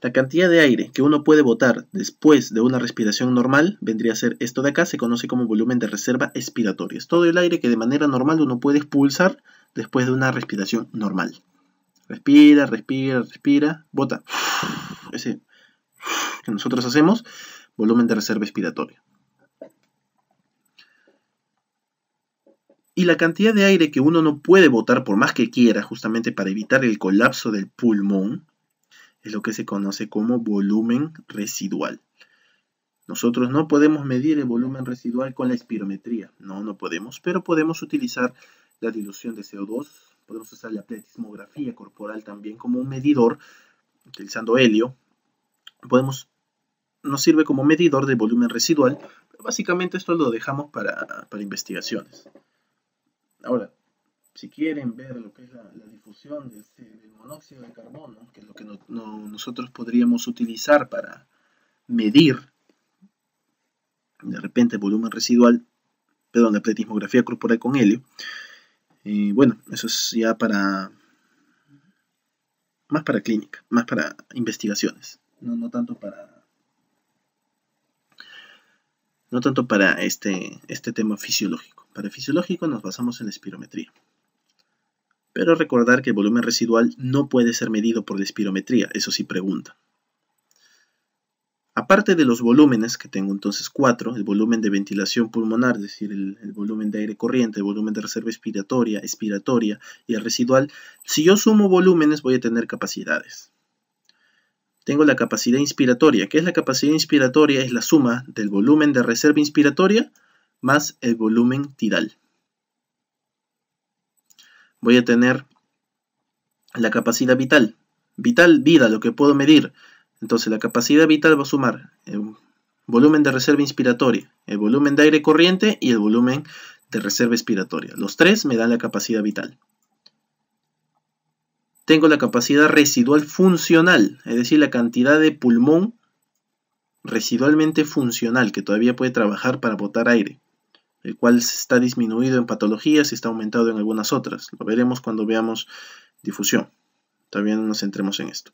La cantidad de aire que uno puede botar después de una respiración normal vendría a ser esto de acá, se conoce como volumen de reserva expiratoria. Es todo el aire que de manera normal uno puede expulsar después de una respiración normal. Respira, respira, respira, bota. <sniffs> Ese <sniffs> que nosotros hacemos, volumen de reserva expiratoria. Y la cantidad de aire que uno no puede botar por más que quiera, justamente para evitar el colapso del pulmón, es lo que se conoce como volumen residual. Nosotros no podemos medir el volumen residual con la espirometría, no, no podemos, pero podemos utilizar la dilución de CO2, podemos usar la pletismografía corporal también como un medidor, utilizando helio, podemos, nos sirve como medidor de volumen residual, pero básicamente esto lo dejamos para investigaciones. Ahora, si quieren ver lo que es la, difusión este, del, monóxido de carbono, que es lo que nosotros podríamos utilizar para medir de repente el volumen residual, perdón, la pletismografía corporal con helio, bueno, eso es ya para, más para clínica, más para investigaciones, no, tanto para... No tanto para este, este tema fisiológico. Para fisiológico nos basamos en la espirometría pero recordar que el volumen residual no puede ser medido por la espirometría, eso sí pregunta. Aparte de los volúmenes, que tengo entonces cuatro, el volumen de ventilación pulmonar, es decir, el, volumen de aire corriente, el volumen de reserva expiratoria, expiratoria y el residual, si yo sumo volúmenes voy a tener capacidades. Tengo la capacidad inspiratoria. ¿Qué es la capacidad inspiratoria? Es la suma del volumen de reserva inspiratoria más el volumen tidal voy a tener la capacidad vital. Vital, vida, lo que puedo medir. Entonces la capacidad vital va a sumar el volumen de reserva inspiratoria, el volumen de aire corriente y el volumen de reserva expiratoria. Los tres me dan la capacidad vital. Tengo la capacidad residual funcional, es decir, la cantidad de pulmón residualmente funcional que todavía puede trabajar para botar aire el cual está disminuido en patologías y está aumentado en algunas otras. Lo veremos cuando veamos difusión. También nos centremos en esto.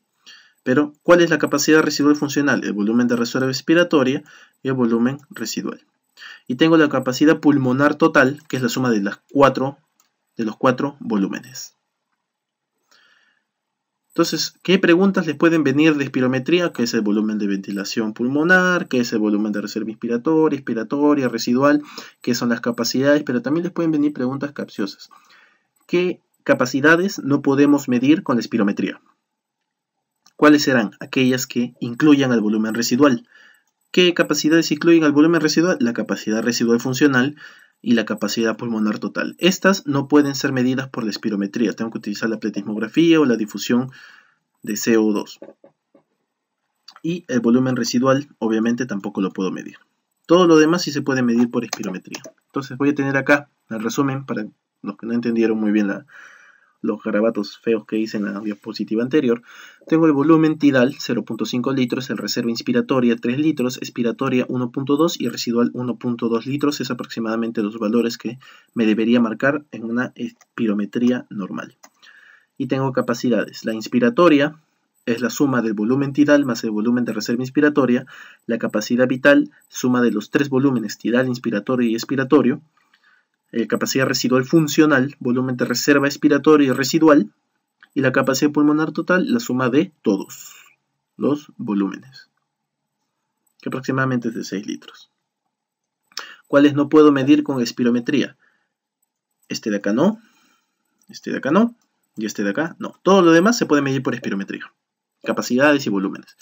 Pero, ¿cuál es la capacidad residual funcional? El volumen de reserva respiratoria y el volumen residual. Y tengo la capacidad pulmonar total, que es la suma de, las cuatro, de los cuatro volúmenes. Entonces, ¿qué preguntas les pueden venir de espirometría? ¿Qué es el volumen de ventilación pulmonar? ¿Qué es el volumen de reserva inspiratoria, respiratoria, residual? ¿Qué son las capacidades? Pero también les pueden venir preguntas capciosas. ¿Qué capacidades no podemos medir con la espirometría? ¿Cuáles serán? Aquellas que incluyan al volumen residual. ¿Qué capacidades incluyen al volumen residual? La capacidad residual funcional, y la capacidad pulmonar total. Estas no pueden ser medidas por la espirometría, tengo que utilizar la pletismografía o la difusión de CO2. Y el volumen residual, obviamente, tampoco lo puedo medir. Todo lo demás sí se puede medir por espirometría. Entonces voy a tener acá el resumen para los que no entendieron muy bien la, los garabatos feos que hice en la diapositiva anterior, tengo el volumen tidal 0.5 litros, el reserva inspiratoria 3 litros, expiratoria 1.2 y residual 1.2 litros, es aproximadamente los valores que me debería marcar en una espirometría normal. Y tengo capacidades, la inspiratoria es la suma del volumen tidal más el volumen de reserva inspiratoria, la capacidad vital, suma de los tres volúmenes tidal, inspiratorio y expiratorio, eh, capacidad residual funcional, volumen de reserva expiratoria y residual, y la capacidad pulmonar total, la suma de todos los volúmenes, que aproximadamente es de 6 litros. ¿Cuáles no puedo medir con espirometría? Este de acá no, este de acá no, y este de acá no. Todo lo demás se puede medir por espirometría, capacidades y volúmenes.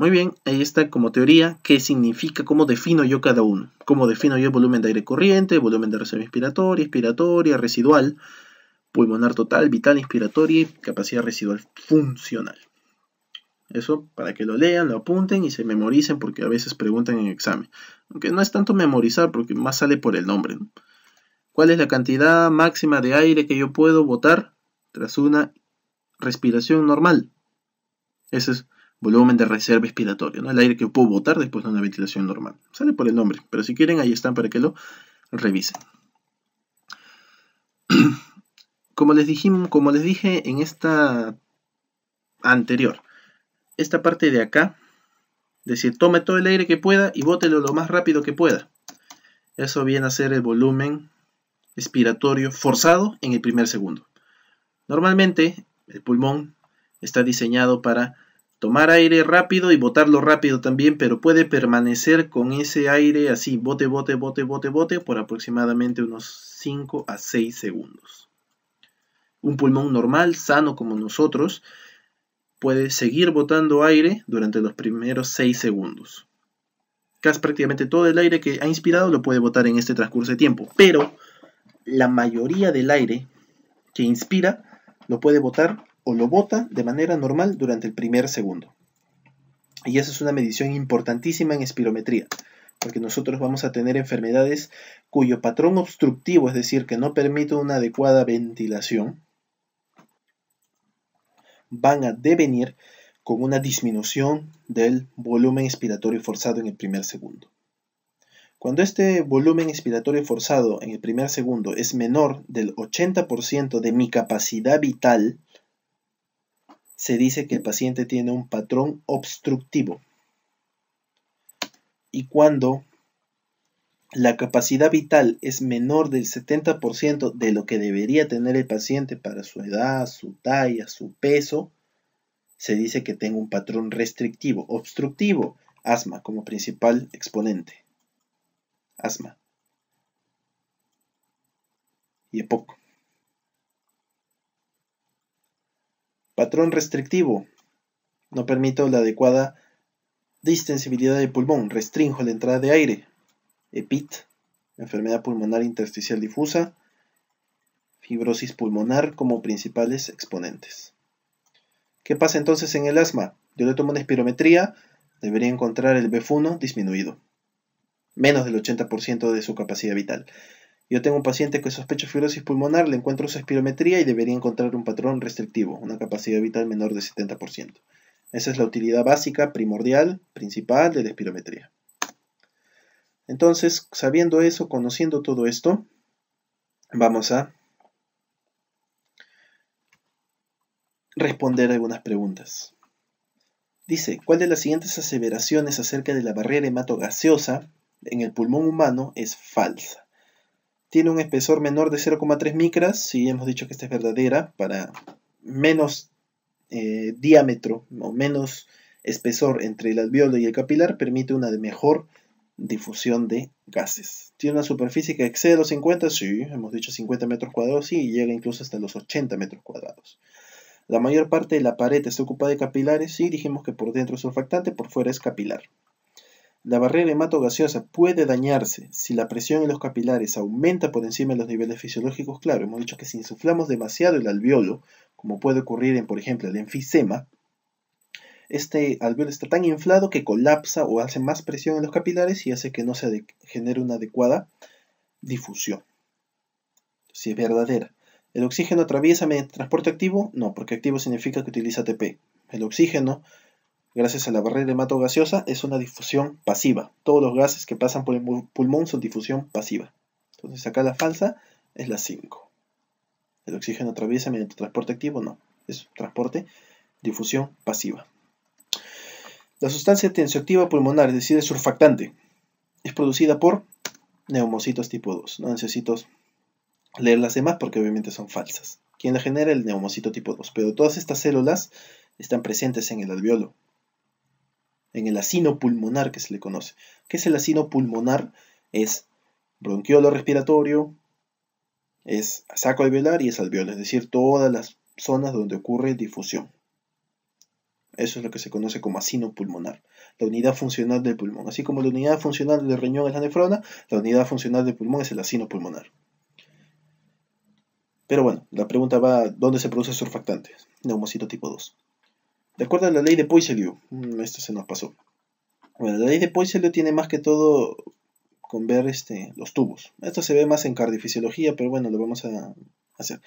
Muy bien, ahí está como teoría qué significa, cómo defino yo cada uno. Cómo defino yo el volumen de aire corriente, volumen de reserva inspiratoria, inspiratoria, residual, pulmonar total, vital, inspiratoria y capacidad residual funcional. Eso para que lo lean, lo apunten y se memoricen porque a veces preguntan en examen. Aunque no es tanto memorizar porque más sale por el nombre. ¿Cuál es la cantidad máxima de aire que yo puedo botar tras una respiración normal? Ese es volumen de reserva expiratorio, ¿no? el aire que puedo botar después de una ventilación normal. Sale por el nombre, pero si quieren ahí están para que lo revisen. <clears throat> Como les, como les dije en esta anterior, esta parte de acá, decir, tome todo el aire que pueda y bótelo lo más rápido que pueda. Eso viene a ser el volumen expiratorio forzado en el primer segundo. Normalmente el pulmón está diseñado para tomar aire rápido y botarlo rápido también, pero puede permanecer con ese aire así, bote, bote, bote, bote, bote, por aproximadamente unos 5 a 6 segundos. Un pulmón normal, sano como nosotros, puede seguir botando aire durante los primeros 6 segundos. Casi prácticamente todo el aire que ha inspirado lo puede botar en este transcurso de tiempo, pero la mayoría del aire que inspira lo puede botar o lo bota de manera normal durante el primer segundo. Y esa es una medición importantísima en espirometría, porque nosotros vamos a tener enfermedades cuyo patrón obstructivo, es decir, que no permite una adecuada ventilación, van a devenir con una disminución del volumen expiratorio forzado en el primer segundo. Cuando este volumen expiratorio forzado en el primer segundo es menor del 80% de mi capacidad vital, se dice que el paciente tiene un patrón obstructivo. Y cuando la capacidad vital es menor del 70% de lo que debería tener el paciente para su edad, su talla, su peso, se dice que tiene un patrón restrictivo, obstructivo, asma como principal exponente. Asma. Y poco. Patrón restrictivo. No permito la adecuada distensibilidad del pulmón. Restrinjo la entrada de aire. EPIT. Enfermedad pulmonar intersticial difusa. Fibrosis pulmonar como principales exponentes. ¿Qué pasa entonces en el asma? Yo le tomo una espirometría. Debería encontrar el BF1 disminuido. Menos del 80% de su capacidad vital. Yo tengo un paciente que sospecha fibrosis pulmonar, le encuentro su espirometría y debería encontrar un patrón restrictivo, una capacidad vital menor de 70%. Esa es la utilidad básica, primordial, principal de la espirometría. Entonces, sabiendo eso, conociendo todo esto, vamos a responder algunas preguntas. Dice, ¿cuál de las siguientes aseveraciones acerca de la barrera hematogaseosa en el pulmón humano es falsa? tiene un espesor menor de 0,3 micras, si hemos dicho que esta es verdadera, para menos eh, diámetro o menos espesor entre el alveolo y el capilar permite una mejor difusión de gases. Tiene una superficie que excede los 50, sí, hemos dicho 50 metros cuadrados, sí, y llega incluso hasta los 80 metros cuadrados. La mayor parte de la pared está ocupada de capilares, sí, dijimos que por dentro es surfactante, por fuera es capilar. La barrera hematogaseosa puede dañarse si la presión en los capilares aumenta por encima de los niveles fisiológicos. Claro, hemos dicho que si insuflamos demasiado el alveolo, como puede ocurrir en, por ejemplo, el enfisema, este alveolo está tan inflado que colapsa o hace más presión en los capilares y hace que no se genere una adecuada difusión. Si es verdadera. ¿El oxígeno atraviesa mediante transporte activo? No, porque activo significa que utiliza ATP. El oxígeno gracias a la barrera hematogaseosa, es una difusión pasiva. Todos los gases que pasan por el pulmón son difusión pasiva. Entonces acá la falsa es la 5. El oxígeno atraviesa mediante transporte activo, no. Es transporte, difusión pasiva. La sustancia tensioactiva pulmonar, es decir, el surfactante, es producida por neumocitos tipo 2. No necesito leer las demás porque obviamente son falsas. ¿Quién la genera? El neumocito tipo 2. Pero todas estas células están presentes en el alveolo en el asino pulmonar que se le conoce. ¿Qué es el asino pulmonar? Es bronquiolo respiratorio, es saco alveolar y es alveolo, es decir, todas las zonas donde ocurre difusión. Eso es lo que se conoce como asino pulmonar, la unidad funcional del pulmón. Así como la unidad funcional del riñón es la nefrona, la unidad funcional del pulmón es el asino pulmonar. Pero bueno, la pregunta va, ¿dónde se produce surfactante? Neumocito tipo 2. De acuerdo a la ley de Poiseuille, mm, esto se nos pasó. Bueno, la ley de Poiseuille tiene más que todo con ver este, los tubos. Esto se ve más en cardiofisiología, pero bueno, lo vamos a hacer.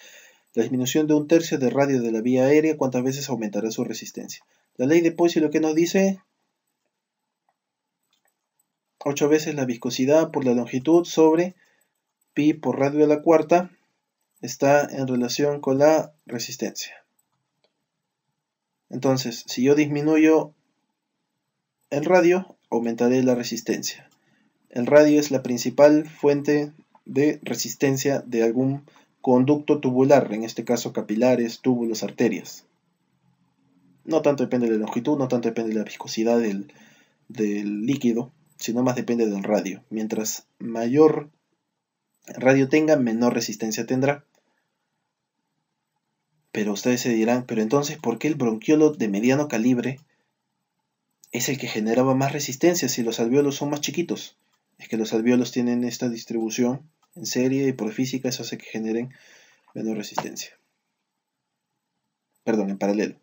La disminución de un tercio de radio de la vía aérea, ¿cuántas veces aumentará su resistencia? La ley de lo que nos dice 8 veces la viscosidad por la longitud sobre pi por radio a la cuarta está en relación con la resistencia. Entonces, si yo disminuyo el radio, aumentaré la resistencia. El radio es la principal fuente de resistencia de algún conducto tubular, en este caso capilares, túbulos, arterias. No tanto depende de la longitud, no tanto depende de la viscosidad del, del líquido, sino más depende del radio. Mientras mayor radio tenga, menor resistencia tendrá. Pero ustedes se dirán, pero entonces, ¿por qué el bronquiolo de mediano calibre es el que generaba más resistencia si los alvéolos son más chiquitos? Es que los alvéolos tienen esta distribución en serie y por física eso hace que generen menor resistencia. Perdón, en paralelo.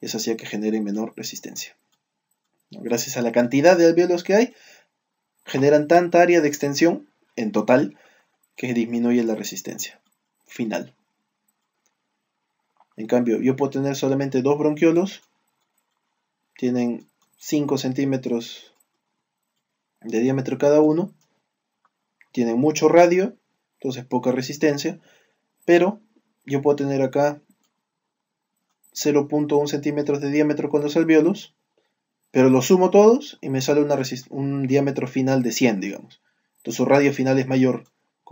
Eso hacía que generen menor resistencia. Gracias a la cantidad de alvéolos que hay, generan tanta área de extensión en total que disminuye la resistencia final. En cambio, yo puedo tener solamente dos bronquiolos. Tienen 5 centímetros de diámetro cada uno. Tienen mucho radio, entonces poca resistencia. Pero yo puedo tener acá 0.1 centímetros de diámetro con los alveolos. Pero los sumo todos y me sale un diámetro final de 100, digamos. Entonces su radio final es mayor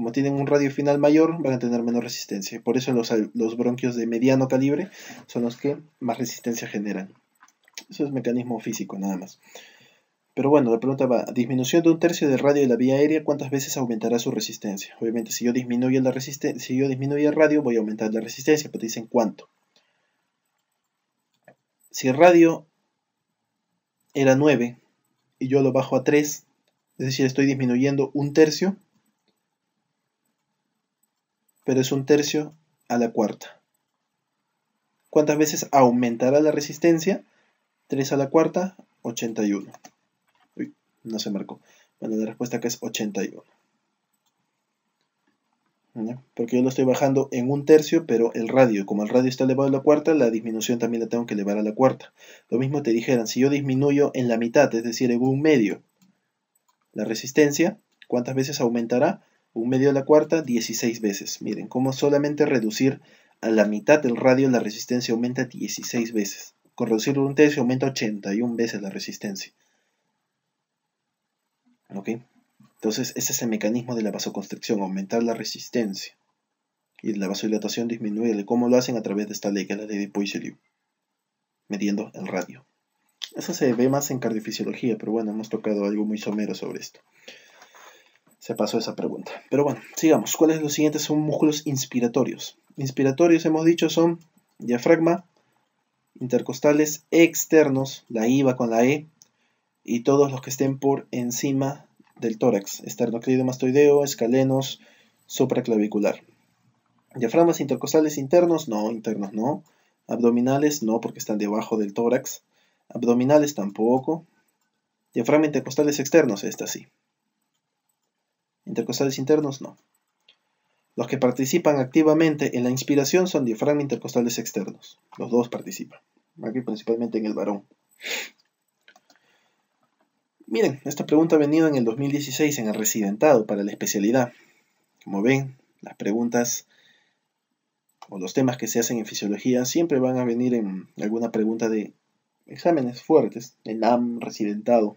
como tienen un radio final mayor, van a tener menos resistencia. Por eso los, bronquios de mediano calibre son los que más resistencia generan. Eso es mecanismo físico nada más. Pero bueno, la pregunta va, disminución de un tercio del radio de la vía aérea, ¿cuántas veces aumentará su resistencia? Obviamente, si yo disminuyo si yo disminuyo el radio, voy a aumentar la resistencia, pero te dicen cuánto. Si el radio era 9 y yo lo bajo a 3, es decir, estoy disminuyendo un tercio, pero es un tercio a la cuarta. ¿Cuántas veces aumentará la resistencia? 3 a la cuarta, 81. Uy, no se marcó. Bueno, la respuesta acá es 81. Porque yo lo estoy bajando en un tercio, pero el radio, como el radio está elevado a la cuarta, la disminución también la tengo que elevar a la cuarta. Lo mismo te dijeran, si yo disminuyo en la mitad, es decir, en un medio, la resistencia, ¿cuántas veces aumentará? un medio de la cuarta 16 veces. Miren, cómo solamente reducir a la mitad del radio la resistencia aumenta 16 veces. Con reducirlo un tercio aumenta 81 veces la resistencia. ¿Ok? Entonces, ese es el mecanismo de la vasoconstricción, aumentar la resistencia. Y la vasodilatación disminuye. ¿Cómo lo hacen? A través de esta ley, que es la ley de Poiseuille, Mediendo el radio. Eso se ve más en cardiofisiología, pero bueno, hemos tocado algo muy somero sobre esto se pasó esa pregunta. Pero bueno, sigamos. ¿Cuáles son los siguientes son músculos inspiratorios? Inspiratorios, hemos dicho, son diafragma, intercostales externos, la I va con la E, y todos los que estén por encima del tórax, esternocleidomastoideo, escalenos, supraclavicular. Diafragmas intercostales internos, no, internos no. Abdominales, no, porque están debajo del tórax. Abdominales tampoco. Diafragma intercostales externos, esta sí intercostales internos no. Los que participan activamente en la inspiración son diafragma intercostales externos. Los dos participan, aquí principalmente en el varón. Miren, esta pregunta ha venido en el 2016 en el residentado para la especialidad. Como ven, las preguntas o los temas que se hacen en fisiología siempre van a venir en alguna pregunta de exámenes fuertes, en AM, residentado.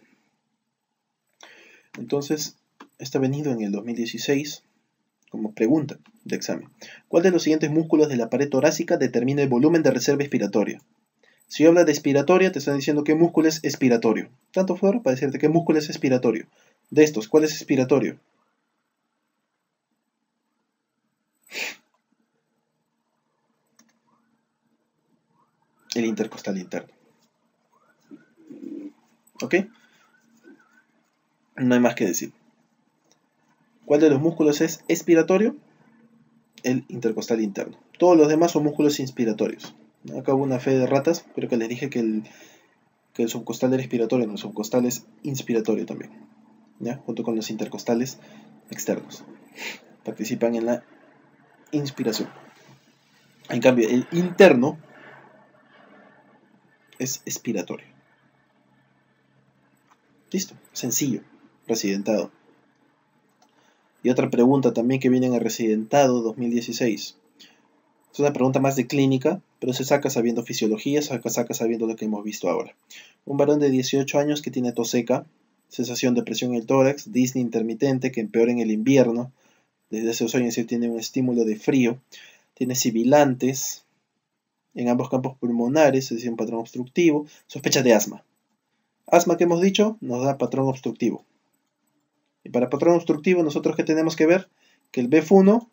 Entonces, Está venido en el 2016 como pregunta de examen. ¿Cuál de los siguientes músculos de la pared torácica determina el volumen de reserva expiratoria? Si habla de expiratoria, te están diciendo qué músculo es expiratorio. Tanto fuera para decirte qué músculo es expiratorio. De estos, ¿cuál es expiratorio? El intercostal interno. ¿Ok? No hay más que decir. ¿Cuál de los músculos es expiratorio? El intercostal interno. Todos los demás son músculos inspiratorios. Acabo una fe de ratas, pero que les dije que el, subcostal era expiratorio, no, el subcostal es inspiratorio también, ¿ya? junto con los intercostales externos. Participan en la inspiración. En cambio, el interno es expiratorio. Listo, sencillo, residentado. Y otra pregunta también que viene en el Residentado 2016. Es una pregunta más de clínica, pero se saca sabiendo fisiología, se saca, sabiendo lo que hemos visto ahora. Un varón de 18 años que tiene tos seca, sensación de presión en el tórax, disney intermitente que empeora en el invierno, desde hace dos años tiene un estímulo de frío, tiene sibilantes en ambos campos pulmonares, se dice un patrón obstructivo, sospecha de asma. Asma que hemos dicho nos da patrón obstructivo. Y para patrón obstructivo, nosotros que tenemos que ver que el BF1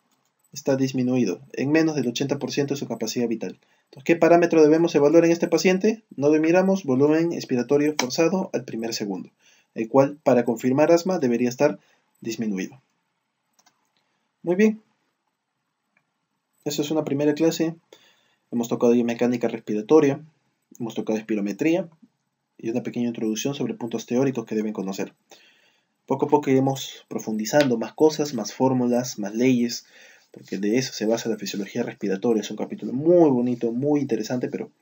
está disminuido en menos del 80% de su capacidad vital. Entonces, ¿qué parámetro debemos evaluar en este paciente? No miramos volumen expiratorio forzado al primer segundo, el cual para confirmar asma debería estar disminuido. Muy bien. Esa es una primera clase. Hemos tocado mecánica respiratoria, hemos tocado espirometría y una pequeña introducción sobre puntos teóricos que deben conocer. Poco a poco iremos profundizando más cosas, más fórmulas, más leyes, porque de eso se basa la fisiología respiratoria. Es un capítulo muy bonito, muy interesante, pero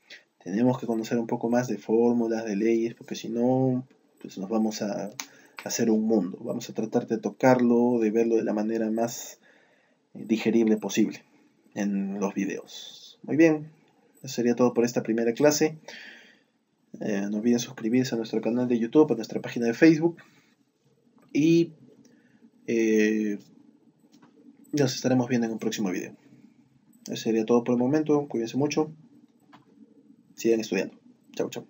tenemos que conocer un poco más de fórmulas, de leyes, porque si no, pues nos vamos a hacer un mundo. Vamos a tratar de tocarlo, de verlo de la manera más eh, digerible posible en los videos. Muy bien, eso sería todo por esta primera clase. Eh, no olviden suscribirse a nuestro canal de YouTube, a nuestra página de Facebook. Y eh, nos estaremos viendo en un próximo video. Eso sería todo por el momento. Cuídense mucho. Sigan estudiando. Chao, chao.